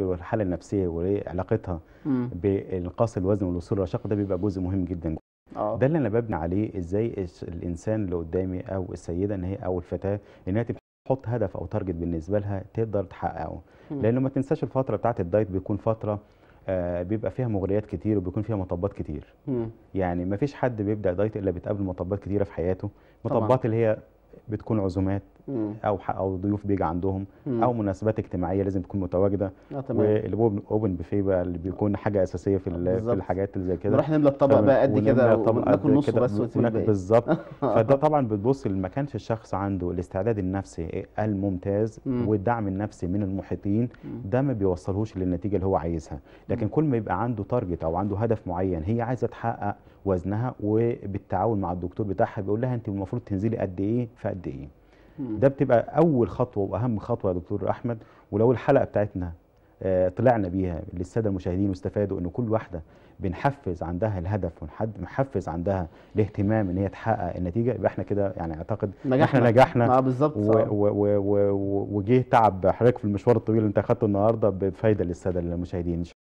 والحالة النفسية وعلاقتها بانقاص الوزن والوصول للرشاقة ده بيبقى جزء مهم جدا أوه. ده اللي انا ببني عليه ازاي الانسان اللي قدامي او السيده ان هي او الفتاه انها تحط هدف او تارجت بالنسبه لها تقدر تحققه لانه ما تنساش الفتره بتاعت الدايت بيكون فتره آه بيبقى فيها مغريات كتير وبيكون فيها مطبات كتير مم. يعني ما فيش حد بيبدا دايت الا بيتقابل مطبات كتيره في حياته مطبات طبعا. اللي هي بتكون عزومات او او ضيوف بيجي عندهم او مناسبات اجتماعيه لازم تكون متواجده اه تمام والاوبن بوفيه بقى اللي بيكون حاجه اساسيه في في الحاجات اللي زي كده نروح نملى الطبق بقى قد كده وناكل نصه بس بالظبط فده طبعا بتبص ما كانش الشخص عنده الاستعداد النفسي الممتاز والدعم النفسي من المحيطين ده ما بيوصلهوش للنتيجه اللي هو عايزها لكن كل ما يبقى عنده تارجت او عنده هدف معين هي عايزه تحقق وزنها وبالتعاون مع الدكتور بتاعها بيقول لها انت المفروض تنزلي قد ايه في قد ايه ده بتبقى اول خطوه واهم خطوه يا دكتور احمد ولو الحلقه بتاعتنا آه، طلعنا بيها للساده المشاهدين واستفادوا ان كل واحده بنحفز عندها الهدف ونحفز عندها الاهتمام ان هي تحقق النتيجه يبقى احنا كده يعني اعتقد نجحنا احنا نجحنا آه، بالظبط وجه تعب حضرتك في المشوار الطويل اللي انت اخدته النهارده بفايده للساده المشاهدين ان شاء الله